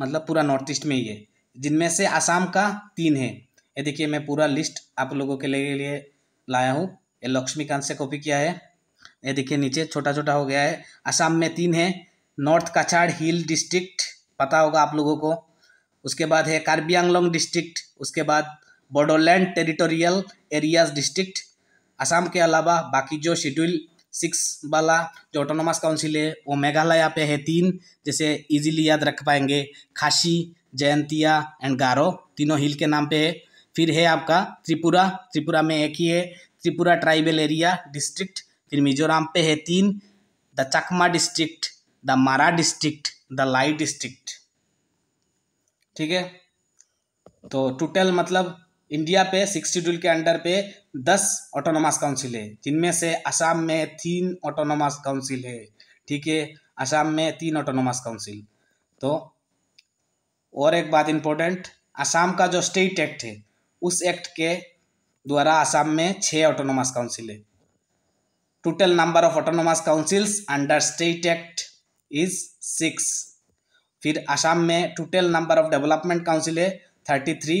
मतलब पूरा नॉर्थ ईस्ट में ही है जिनमें से आसाम का तीन है ये देखिए मैं पूरा लिस्ट आप लोगों के लिए लाया हूँ ये लक्ष्मीकांत से कॉपी किया है ये देखिए नीचे छोटा छोटा हो गया है असम में तीन है नॉर्थ कछाड़ हिल डिस्ट्रिक्ट पता होगा आप लोगों को उसके बाद है कार्बी आंगलोंग डिस्ट्रिक्ट उसके बाद Bodoland territorial areas district Assam के अलावा बाकी जो शेड्यूल सिक्स वाला जो ऑटोनोमस काउंसिल है वो मेघालय पे है तीन जैसे इजीली याद रख पाएंगे खासी जयंतिया एंड गारो तीनों हिल के नाम पे है फिर है आपका त्रिपुरा त्रिपुरा में एक ही है त्रिपुरा ट्राइबल एरिया डिस्ट्रिक्ट फिर मिजोरम पे है तीन the Chakma district the Mara district the Lai district ठीक है तो टोटल मतलब इंडिया पे सिक्स शेड्यूल के अंडर पे दस ऑटोनोमस काउंसिल है जिनमें से असम में तीन ऑटोनोमस काउंसिल है ठीक है असम में तीन ऑटोनोमस काउंसिल तो और एक बात इम्पोर्टेंट असम का जो स्टेट एक्ट है उस एक्ट के द्वारा असम में छः ऑटोनोमस काउंसिल है total number of autonomous councils under state act is six फिर आसाम में total number of development council है थर्टी थ्री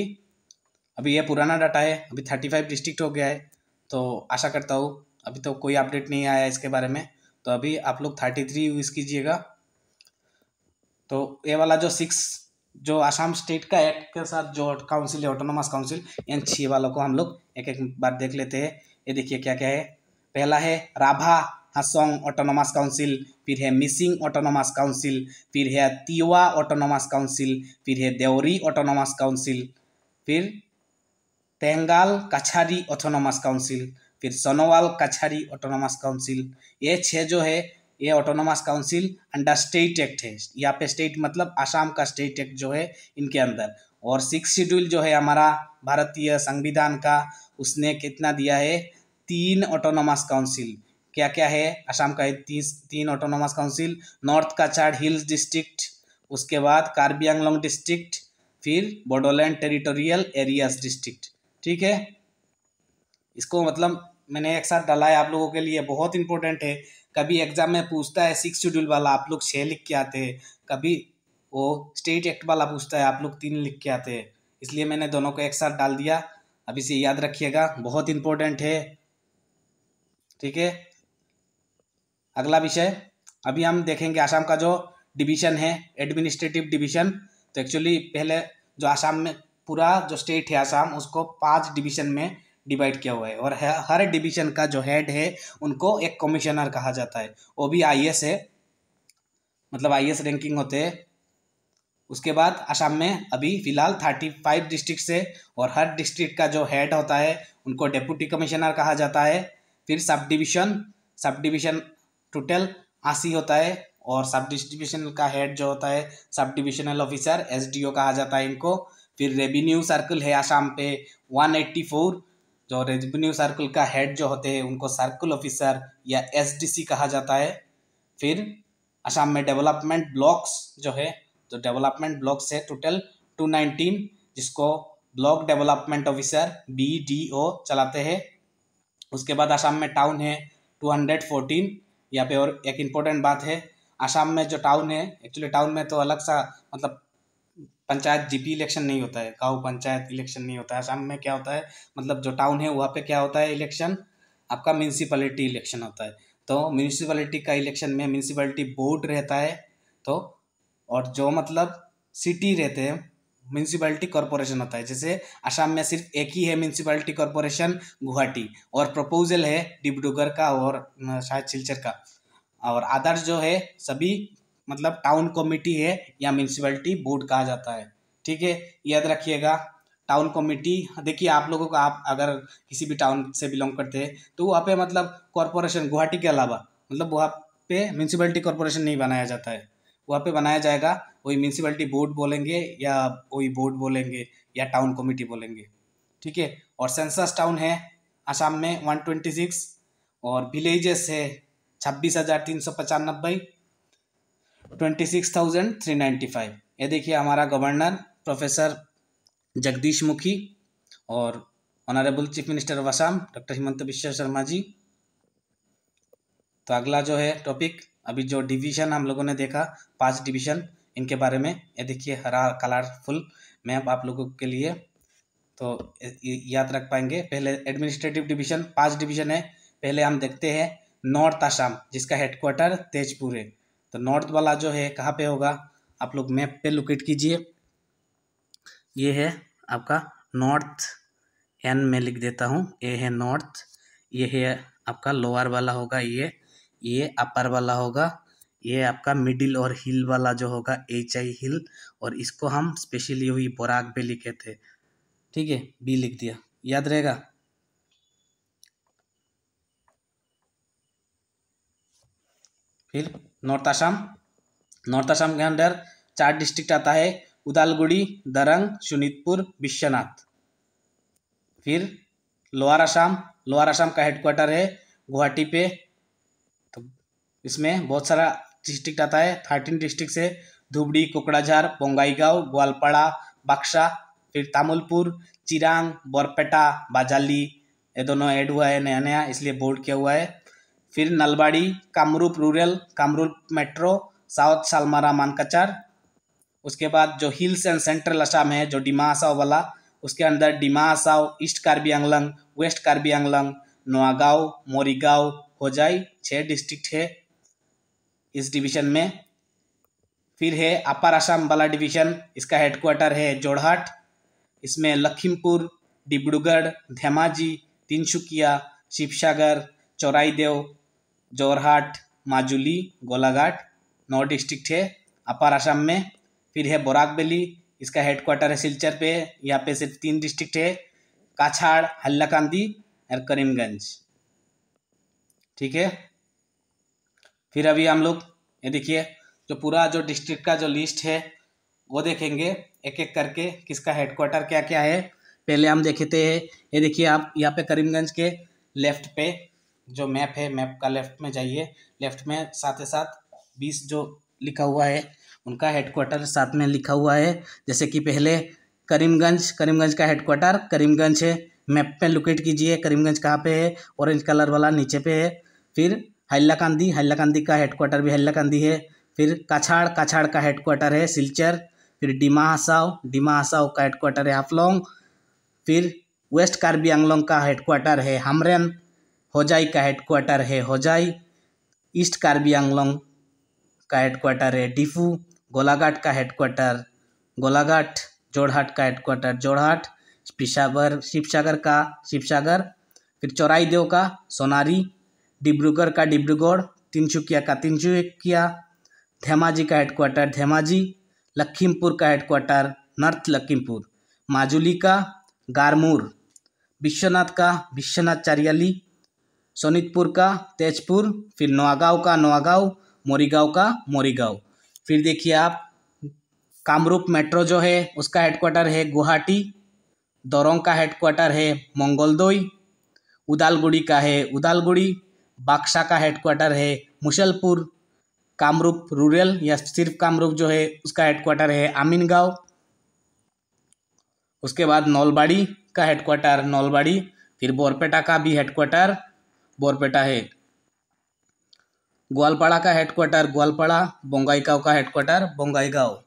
अभी ये पुराना डाटा है अभी थर्टी फाइव डिस्ट्रिक्ट हो गया है तो आशा करता हूँ अभी तो कोई अपडेट नहीं आया इसके बारे में तो अभी आप लोग थर्टी थ्री यूज़ कीजिएगा तो ये वाला जो सिक्स जो आसाम स्टेट का एक्ट के साथ जो काउंसिल है ऑटोनोमस काउंसिल इन छः वालों को हम लोग एक एक बार देख लेते हैं ये देखिए क्या क्या है पहला है राभा हासोंग ऑटोनोमस काउंसिल फिर है मिसिंग ऑटोनोमस काउंसिल फिर है तिवा ऑटोनोमस काउंसिल फिर है देवरी ऑटोनोमस काउंसिल फिर तेंगाल कछारी ऑटोनोमस काउंसिल फिर सोनोवाल कछारी ऑटोनोमस काउंसिल ये छः जो है ये autonomous council under state act है यहाँ पे स्टेट मतलब आसाम का स्टेट एक्ट जो है इनके अंदर और सिक्स शेड्यूल जो है हमारा भारतीय संविधान का उसने कितना दिया है तीन ऑटोनोमस काउंसिल क्या क्या है असम का है ती, तीन ऑटोनोमस काउंसिल नॉर्थ का चार हिल्स डिस्ट्रिक्ट उसके बाद कार्बी आंगलोंग डिस्ट्रिक्ट फिर बोडोलैंड टेरिटोरियल एरियाज डिस्ट्रिक्ट ठीक है इसको मतलब मैंने एक साथ डाला है आप लोगों के लिए बहुत इंपॉर्टेंट है कभी एग्जाम में पूछता है सिक्स शेड्यूल वाला आप लोग छः लिख के आते हैं कभी वो स्टेट एक्ट वाला पूछता है आप लोग तीन लिख के आते हैं इसलिए मैंने दोनों को एक साथ डाल दिया अभी से याद रखिएगा बहुत इंपॉर्टेंट है ठीक है अगला विषय अभी हम देखेंगे आसाम का जो डिवीजन है एडमिनिस्ट्रेटिव डिवीजन तो एक्चुअली पहले जो आसाम में पूरा जो स्टेट है आसाम उसको पांच डिवीजन में डिवाइड किया हुआ है और हर डिवीजन का जो हेड है उनको एक कमिश्नर कहा जाता है वो भी आई है मतलब आई रैंकिंग होते है उसके बाद आसाम में अभी फिलहाल थर्टी फाइव डिस्ट्रिक्ट है और हर डिस्ट्रिक्ट का जो हेड होता है उनको डेप्यूटी कमिश्नर कहा जाता है फिर sub division sub division total अस्सी होता है और सब डिस्ट्रीब्यूशन का हेड जो होता है sub divisional officer S D O कहा जाता है इनको फिर रेवेन्यू सर्कल है आसाम पे वन एट्टी फोर जो रेवेन्यू सर्कल का हेड जो होते हैं उनको सर्कल ऑफिसर या एस डी सी कहा जाता है फिर आसाम में डेवलपमेंट ब्लॉक्स जो है तो डेवलपमेंट ब्लॉक्स है टोटल टू नाइनटीन जिसको block development officer B D O चलाते हैं उसके बाद आसाम में टाउन है टू हंड्रेड फोर्टीन यहाँ पे और एक इम्पोर्टेंट बात है आसाम में जो टाउन है एक्चुअली टाउन में तो अलग सा मतलब पंचायत जीपी इलेक्शन नहीं होता है गाँव पंचायत इलेक्शन नहीं होता है आसाम में क्या होता है मतलब जो टाउन है वहाँ पे क्या होता है इलेक्शन आपका म्यूनसिपलिटी इलेक्शन होता है तो म्यूनसिपलिटी का इलेक्शन में म्यूनसिपलिटी बोर्ड रहता है तो और जो मतलब सिटी रहते हैं म्यूनसिपालिटी कॉरपोरेशन होता है जैसे आसाम में सिर्फ एक ही है म्यूनसिपालिटी कॉरपोरेशन गुवाहाटी और प्रपोजल है डिब्रूगढ़ का और शायद सिलचर का और आदर्श जो है सभी मतलब टाउन कमेटी है या म्यूनसिपालिटी बोर्ड कहा जाता है ठीक है याद रखिएगा टाउन कमेटी देखिए आप लोगों को आप अगर किसी भी टाउन से बिलोंग करते हैं तो वहाँ पे मतलब कॉरपोरेशन गुवाहाटी के अलावा मतलब वहाँ पे म्यूनसिपैलिटी कॉरपोरेशन नहीं बनाया जाता है वहाँ पे बनाया जाएगा वही म्यूनसिपलिटी बोर्ड बोलेंगे या वही बोर्ड बोलेंगे या टाउन कमेटी बोलेंगे ठीक है और सेंसस टाउन है आसाम में वन ट्वेंटी सिक्स और विलेजेस है छब्बीस हज़ार तीन सौ पचानबे twenty six thousand three ninety five ये देखिए हमारा गवर्नर प्रोफेसर जगदीश मुखी और honourable chief minister of Assam doctor Himanta Biswa Sarma ji तो अगला जो है टॉपिक अभी जो डिवीजन हम लोगों ने देखा पांच डिवीजन इनके बारे में ये देखिए हरा कलरफुल मैप आप लोगों के लिए तो याद रख पाएंगे पहले एडमिनिस्ट्रेटिव डिवीजन पांच डिवीजन है पहले हम देखते हैं नॉर्थ आसाम जिसका हेडक्वार्टर तेजपुर है तो नॉर्थ वाला जो है कहाँ पे होगा आप लोग मैप पे लोकेट कीजिए ये है आपका नॉर्थ एन में लिख देता हूँ ये है नॉर्थ ये है आपका लोअर वाला होगा ये ये अपर वाला होगा ये आपका मिडिल और हिल वाला जो होगा एच आई हिल और इसको हम स्पेशली हुई बोराग पे लिखे थे ठीक है बी लिख दिया याद रहेगा फिर नॉर्थ आसाम नॉर्थ आसाम के अंदर चार डिस्ट्रिक्ट आता है उदालगुड़ी दरंग सुनीतपुर विश्वनाथ फिर लोअर आसाम लोअर आसाम का हेडक्वार्टर है गुवाहाटी पे इसमें बहुत सारा डिस्ट्रिक्ट आता है थर्टीन डिस्ट्रिक्ट है धुबड़ी कोकड़ाझार बोंगाईगांव ग्वालपाड़ा बक्सा फिर तामुलपुर चिरांग बोरपेटा बाजाली ये दोनों ऐड हुआ है नया नया इसलिए बोर्ड किया हुआ है फिर Nalbari Kamrup rural Kamrup metro south Salmara Mankachar उसके बाद जो हिल्स एंड सेंट्रल असम है जो डिमा आसाव वाला उसके अंदर डिमा आसाव ईस्ट कार्बी आंगलंग वेस्ट कार्बी आंगलंग नोआगांव मोरीगांव होजाई छः डिस्ट्रिक्ट है इस डिवीज़न में फिर है अपर असम वाला डिवीज़न इसका हेडक्वार्टर है जोड़हाट इसमें लखीमपुर डिब्रूगढ़ धेमाजी तिनसुकिया शिवसागर चौराईदेव जोरहाट माजुली गोलाघाट नौ डिस्ट्रिक्ट है अपर असम में फिर है बोराकबेली इसका हेडक्वार्टर है सिलचर पे यहाँ पे सिर्फ तीन डिस्ट्रिक्ट है काछाड़ हल्लाकांदी और करीमगंज ठीक है फिर अभी हम लोग ये देखिए जो पूरा जो डिस्ट्रिक्ट का जो लिस्ट है वो देखेंगे एक एक करके किसका हेडक्वार्टर क्या क्या है पहले हम देखे थे ये देखिए आप यहाँ पे करीमगंज के लेफ्ट पे जो मैप है मैप का लेफ्ट में जाइए लेफ्ट में साथ ही साथ बीस जो लिखा हुआ है उनका हेडक्वार्टर साथ में लिखा हुआ है जैसे कि पहले करीमगंज करीमगंज का हेडक्वार्टर करीमगंज है मैप पे लोकेट कीजिए करीमगंज कहाँ पे है ऑरेंज कलर वाला नीचे पे है फिर हल्लाकांदी हल्लाकांदी का हेडक्वार्टर भी हल्लाकांदी है फिर काछाड़ काछाड़ का हेडक्वार्टर है सिलचर फिर डिमा हसाव डिमा हसाव का हेडक्वार्टर है हाफलोंग फिर वेस्ट कार्बी आंगलोंग का हेडक्वार्टर है हमरेन होजाई का हेडक्वार्टर है होजाई ईस्ट कार्बी आंगलोंग का हेडक्वार्टर है डिफू गोलाघाट का हेडक्वार्टर गोलाघाट जोड़हाट का हेडक्वार्टर जोड़हाट पिशावर शिवसागर का शिवसागर फिर चौराई देव का सोनारी डिब्रूगढ़ का डिब्रूगढ़ तिनचुकिया का तिनचुकिया धेमाजी का हेडक्वार्टर धेमाजी लखीमपुर का हेडक्वार्टर नॉर्थ लखीमपुर माजुली का गारमूर विश्वनाथ का विश्वनाथ चारियाली सोनितपुर का तेजपुर फिर नोआगांव का नोआगांव मोरीगांव का मोरीगांव फिर देखिए आप कामरूप मेट्रो जो है उसका हेडक्वार्टर है गुवाहाटी दोरोंग का हेडक्वार्टर है मंगोलदोई उदालगुड़ी का है उदालगुड़ी बाक्सा का हेडक्वार्टर है मुशलपुर कामरूप रूरल या सिर्फ कामरूप जो है उसका हेडक्वार्टर है आमिन गाँव उसके बाद नौलबाड़ी का हेडक्वार्टर नौलबाड़ी फिर बोरपेटा का भी हेडक्वार्टर बोरपेटा है ग्वालपाड़ा का हेडक्वार्टर ग्वालपाड़ा बोंगाईगांव का हेडक्वार्टर बोंगाईगांव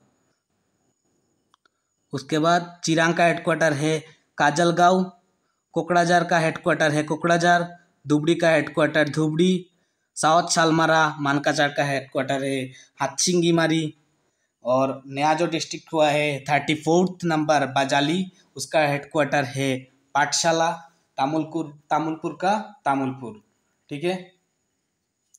उसके बाद चिरांग का हेडक्वार्टर है काजलगांव कोकड़ाजार का हेडक्वार्टर है कोकड़ाजार धुबड़ी का हेडक्वार्टर धुबड़ी साउथ सालमारा मानकाचार का हेडक्वार्टर है मारी और नया जो डिस्ट्रिक्ट हुआ है थर्टी फोर्थ नंबर बाजाली उसका हेडक्वार्टर है पाठशाला तामुलपुर तामुलपुर का तामुलपुर ठीक है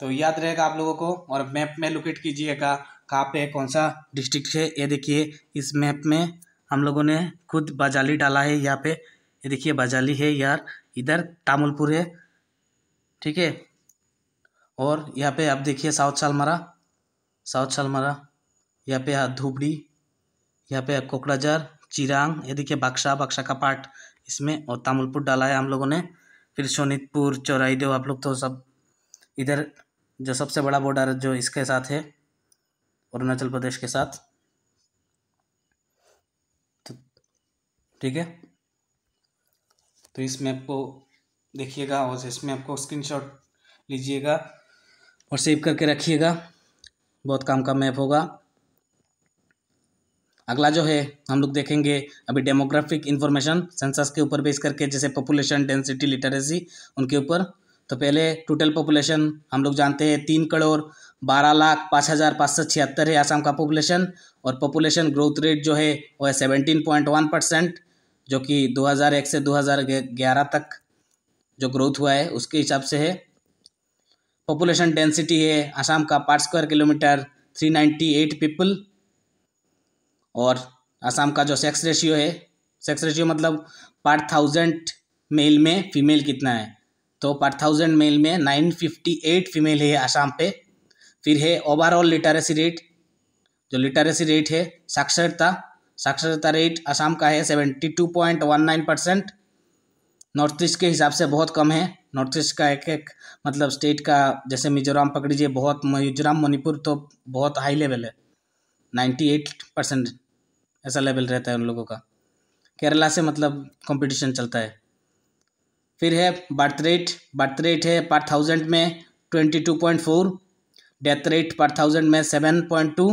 तो याद रहेगा आप लोगों को और मैप में लोकेट कीजिएगा कहाँ पे कौन सा डिस्ट्रिक्ट है ये देखिए इस मैप में हम लोगों ने खुद बाजाली डाला है यहाँ पे ये देखिए बाजाली है यार इधर तामुलपुर है ठीक है और यहाँ पे आप देखिए साउथ शालमारा साउथ शालमारा यहाँ पे यहाँ धुबड़ी यहाँ पे कोकराझार चिरांग ये देखिए बक्सा बक्सा का पार्ट इसमें और तामुलपुर डाला है हम लोगों ने फिर सोनितपुर चौराईदेव आप लोग तो सब इधर जो सबसे बड़ा बॉर्डर जो इसके साथ है अरुणाचल प्रदेश के साथ तो ठीक है तो इस मैप को देखिएगा और इसमें आपको स्क्रीनशॉट लीजिएगा और सेव करके रखिएगा बहुत काम का मैप होगा अगला जो है हम लोग देखेंगे अभी डेमोग्राफिक इन्फॉर्मेशन सेंसस के ऊपर बेस करके जैसे पॉपुलेशन डेंसिटी लिटरेसी उनके ऊपर तो पहले टोटल पॉपुलेशन हम लोग जानते हैं तीन करोड़ बारह लाख पाँच हज़ार पाँच सौ छिहत्तर है आसाम का पॉपुलेशन और पॉपुलेशन ग्रोथ रेट जो है वह सेवेंटीन पॉइंट वन परसेंट जो कि दो से दो तक जो ग्रोथ हुआ है उसके हिसाब से है पॉपुलेशन डेंसिटी है आसाम का पाँच square kilometre three ninety eight people और आसाम का जो सेक्स रेशियो है सेक्स रेशियो मतलब पर थाउजेंड मेल में फीमेल कितना है तो पर थाउजेंड मेल में नाइन फिफ्टी एट फीमेल है आसाम पे फिर है ओवरऑल लिटरेसी रेट जो लिटरेसी रेट है साक्षरता साक्षरता रेट आसाम का है seventy two point one nine percent north east के हिसाब से बहुत कम है नॉर्थ ईस्ट का एक एक मतलब स्टेट का जैसे मिजोराम पकड़ लीजिए बहुत मिजोराम मणिपुर तो बहुत हाई लेवल है नाइन्टी एट परसेंट ऐसा लेवल रहता है उन लोगों का केरला से मतलब कंपटीशन चलता है फिर है बर्थ रेट बर्थ रेट है पर थाउजेंड में twenty two point four death rate per thousand में seven point two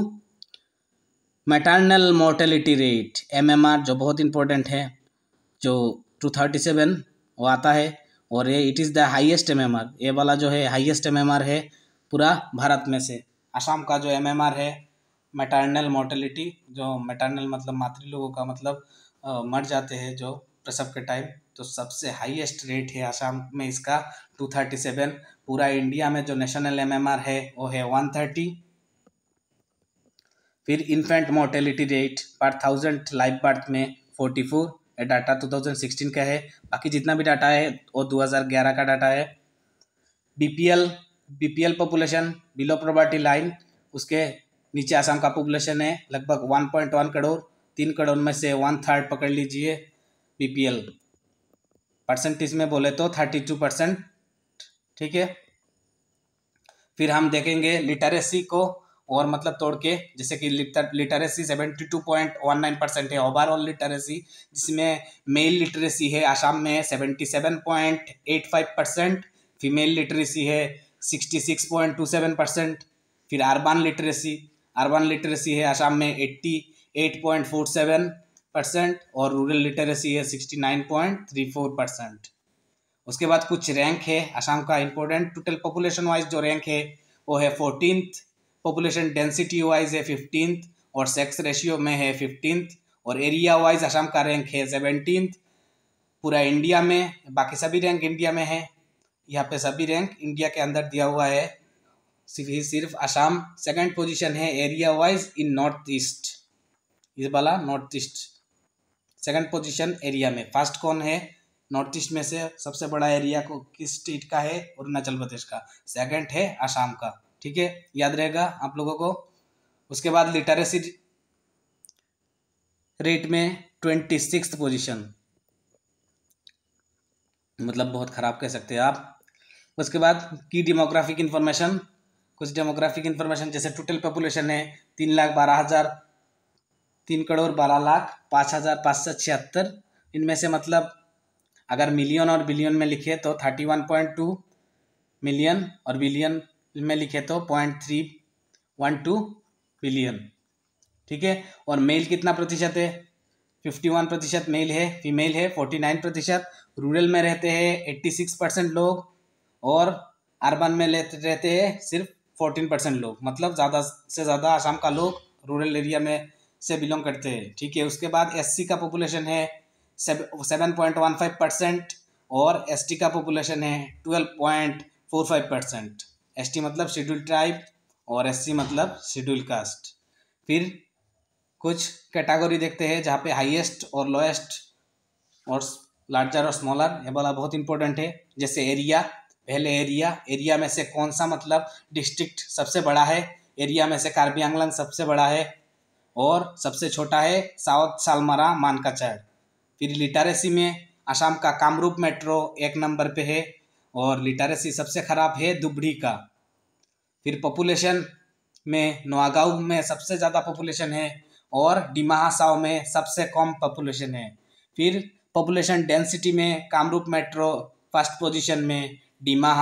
maternal mortality rate M जो बहुत इंपॉर्टेंट है जो टू थर्टी सेवन वो आता है और ये it is the highest M ये वाला जो है हाईएस्ट एम है पूरा भारत में से असम का जो एम है मेटर्नल मोर्टेलिटी जो मेटर्नल मतलब मातृ लोगों का मतलब आ, मर जाते हैं जो प्रसव के टाइम तो सबसे हाईएस्ट रेट है असम में इसका टू थर्टी सेवन पूरा इंडिया में जो नेशनल एमएमआर है वो है वन थर्टी फिर infant mortality rate per thousand life birth में फोर्टी फोर डाटा 2016 का है बाकी जितना भी डाटा है वो 2011 का डाटा है BPL BPL population below poverty line उसके नीचे आसाम का पॉपुलेशन है लगभग 1.1 करोड़ तीन करोड़ में से वन थर्ड पकड़ लीजिए बीपीएल परसेंटेज में बोले तो थर्टी टू परसेंट ठीक है फिर हम देखेंगे लिटरेसी को और मतलब तोड़ के जैसे कि literacy seventy two point one nine percent है ओवरऑल लिटरेसी जिसमें मेल लिटरेसी है आसाम में seventy seven point eight five percent female literacy है sixty six point two seven percent फिर अरबान लिटरेसी अर्बन लिटरेसी है आसाम में eighty eight point four seven percent और rural literacy है sixty nine point three four percent उसके बाद कुछ rank है आसाम का इम्पोर्टेंट टोटल पॉपुलेशन वाइज जो रैंक है वो है फोर्टीन पॉपुलेशन डेंसिटी वाइज है फिफ्टीन और सेक्स रेशियो में है फिफ्टीन और एरिया वाइज असम का रैंक है सेवनटीन पूरा इंडिया में बाकी सभी रैंक इंडिया में है यहाँ पे सभी रैंक इंडिया के अंदर दिया हुआ है सिर्फ सिर्फ असम सेकंड पोजीशन है area wise in north east इस वाला north east second position area में फर्स्ट कौन है नॉर्थ ईस्ट में से सबसे बड़ा एरिया को किस स्टेट का है अरुणाचल प्रदेश का सेकंड है असम का ठीक है याद रहेगा आप लोगों को उसके बाद लिटरेसी रेट में ट्वेंटी सिक्स पोजिशन मतलब बहुत ख़राब कह सकते हैं आप उसके बाद की डेमोग्राफिक इंफॉर्मेशन कुछ डेमोग्राफिक इंफॉर्मेशन जैसे टोटल पॉपुलेशन है तीन लाख बारह हज़ार तीन करोड़ बारह लाख पाँच हज़ार पाँच सौ छिहत्तर इनमें से मतलब अगर मिलियन और बिलियन में लिखे तो thirty one point two million और बिलियन में लिखे तो point three one two billion ठीक है और मेल कितना प्रतिशत है फिफ्टी वन प्रतिशत मेल है फीमेल है फोर्टी नाइन प्रतिशत रूरल में रहते हैं एट्टी सिक्स परसेंट लोग और अर्बन में रहते हैं सिर्फ फोर्टीन परसेंट लोग मतलब ज़्यादा से ज़्यादा आसाम का लोग रूरल एरिया में से बिलोंग करते हैं ठीक है उसके बाद एससी का पॉपुलेशन है seven point one five percent और एसटी का पॉपुलेशन है twelve point four five percent S मतलब शेड्यूल ट्राइब और एस मतलब शेड्यूल कास्ट फिर कुछ कैटेगरी देखते हैं जहाँ पे हाईएस्ट और लोएस्ट और लार्जर और स्मॉलर ये वाला बहुत इंपॉर्टेंट है जैसे एरिया पहले एरिया एरिया में से कौन सा मतलब डिस्ट्रिक्ट सबसे बड़ा है एरिया में से कार्बी आंगलंग सबसे बड़ा है और सबसे छोटा है साउथ सालमरा मानकाचर फिर लिटारेसी में आसाम का कामरूप मेट्रो एक नंबर पे है और लिटरेसी सबसे ख़राब है दुबड़ी का फिर पॉपुलेशन में नोआगाऊ में सबसे ज़्यादा पॉपुलेशन है और डिमाहासाव में सबसे कम पॉपुलेशन है फिर पॉपुलेशन डेंसिटी में कामरूप मेट्रो फर्स्ट पोजीशन में डीमा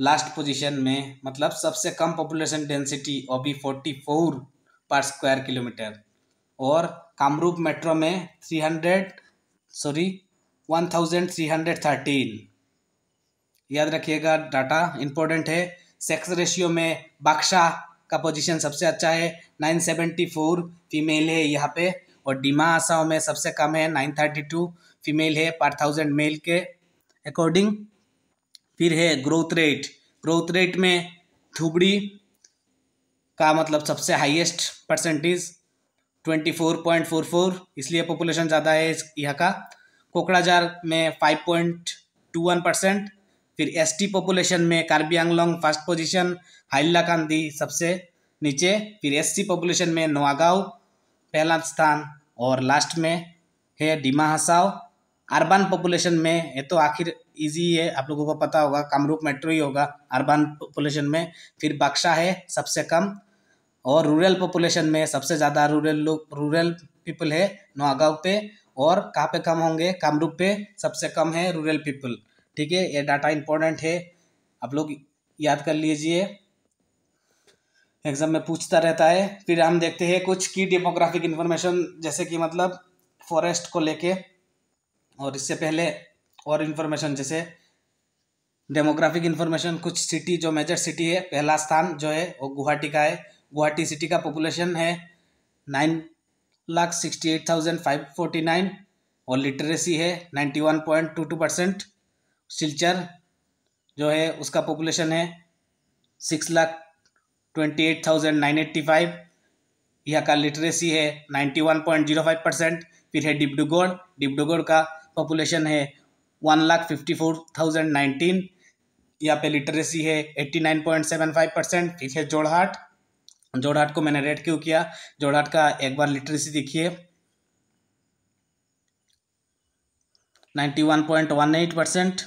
लास्ट पोजीशन में मतलब सबसे कम पॉपुलेशन डेंसिटी भी forty four per square kilometre और कामरूप मेट्रो में three hundred sorry one thousand three hundred thirteen याद रखिएगा डाटा इंपॉर्टेंट है सेक्स रेशियो में बादशाह का पोजीशन सबसे अच्छा है 974 फीमेल है यहाँ पे और डीमा आसाओ में सबसे कम है 932 फीमेल है पर थाउजेंड मेल के अकॉर्डिंग फिर है ग्रोथ रेट ग्रोथ रेट में धुबड़ी का मतलब सबसे हाईएस्ट परसेंटेज 24.44 इसलिए पॉपुलेशन ज़्यादा है यहाँ का कोकड़ाजार में वन परसेंट फिर एसटी पॉपुलेशन में कार्बी आंगलोंग फर्स्ट पोजीशन हाइलाकांदी सबसे नीचे फिर एससी पॉपुलेशन में नोआगाव पहला स्थान और लास्ट में है डीमा हसाव अर्बन पॉपुलेशन में ये तो आखिर इजी है आप लोगों को पता होगा कामरूप मेट्रो ही होगा अर्बन पॉपुलेशन में फिर बक्सा है सबसे कम और रूरल पॉपुलेशन में सबसे ज़्यादा रूरल लोग रूरल पीपल है नोआगाव पे और कहाँ पे कम होंगे कामरूप पे सबसे कम है रूरल पीपल ठीक है ये डाटा इंपॉर्टेंट है आप लोग याद कर लीजिए एग्जाम में पूछता रहता है फिर हम देखते हैं कुछ की डेमोग्राफिक इन्फॉर्मेशन जैसे कि मतलब फॉरेस्ट को लेके और इससे पहले और इन्फॉर्मेशन जैसे डेमोग्राफिक इन्फॉर्मेशन कुछ सिटी जो मेजर सिटी है पहला स्थान जो है वो गुवाहाटी का है गुवाहाटी सिटी का पॉपुलेशन है nine lakh sixty eight thousand five forty nine और लिटरेसी है ninety one point two two percent Silchar जो है उसका पॉपुलेशन है six lakh twenty eight thousand nine eighty five यहाँ का लिटरेसी है ninety one point zero five percent फिर है डिब्डूगढ़ डिब्डूगढ़ का पॉपुलेशन है one lakh fifty four thousand nineteen यहाँ पे लिटरेसी है eighty nine point seven five percent फिर है जोड़हाट जोड़हाट को मैंने रेड क्यों किया जोड़हाट का एक बार लिटरेसी देखिए ninety one point one eight percent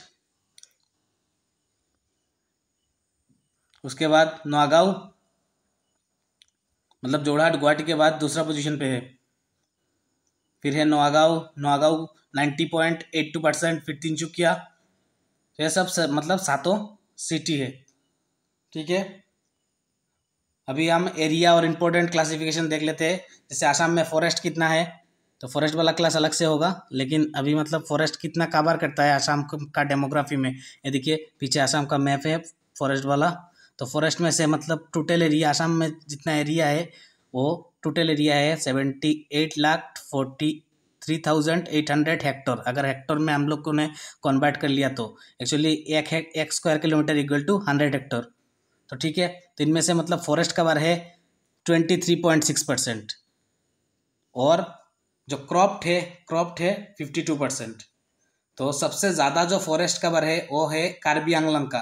उसके बाद नागाव मतलब जोड़हाट गुवाहाटी के बाद दूसरा पोजीशन पे है फिर है Nagaon Nagaon ninety point eight two percent फिर तिनचुकिया तो यह सब, स, मतलब सातों सिटी है ठीक है अभी हम एरिया और इम्पोर्टेंट क्लासिफिकेशन देख लेते हैं जैसे आसाम में फॉरेस्ट कितना है तो फॉरेस्ट वाला क्लास अलग से होगा लेकिन अभी मतलब फॉरेस्ट कितना काबार करता है आसाम का डेमोग्राफी में ये देखिए पीछे आसाम का मैप है फॉरेस्ट वाला तो फॉरेस्ट में से मतलब टोटल एरिया आसाम में जितना एरिया है वो टोटल एरिया है seventy eight lakh forty three thousand eight hundred hectare अगर हेक्टर में हम लोग को ने कन्वर्ट कर लिया तो एक्चुअली एक एक square kilometre equal to hundred hectare तो ठीक है तो इनमें से मतलब फॉरेस्ट कवर है twenty three point six percent और जो क्रॉप्ट है क्रॉप्ट है फिफ्टी टू परसेंट तो सबसे ज़्यादा जो फॉरेस्ट कवर है वो है कार्बी आंगलंग का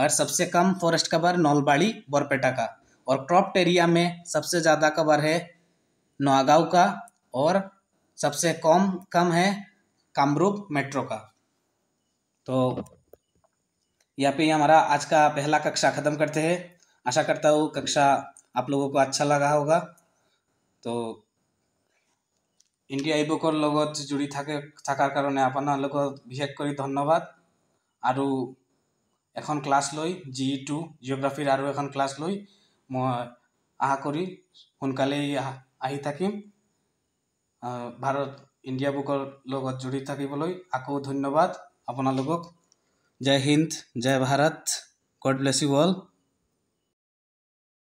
और सबसे कम फॉरेस्ट कवर नौलबाड़ी बोरपेटा का और क्रॉप्ट एरिया में सबसे ज़्यादा कवर है नोआगाव का और सबसे कम कम है कामरूप मेट्रो का तो यहाँ पे हमारा आज का पहला कक्षा ख़त्म करते हैं आशा करता हूँ कक्षा आप लोगों को अच्छा लगा होगा तो इंडिया ই বুকৰ जुड़ी थके থাকে থকাৰ কাৰণে আপোনালোকক বিশেষকৈ এখন ক্লাছ লৈ জি টু জিঅ'গ্ৰাফীৰ আৰু এখন ক্লাছ লৈ মই আশা কৰি সোনকালেই আহি থাকিম ভাৰত ইণ্ডিয়া বুকৰ লগত জড়িত থাকিবলৈ আকৌ ধন্যবাদ আপোনালোকক জয় হিন্দ জয় Bharat god bless you all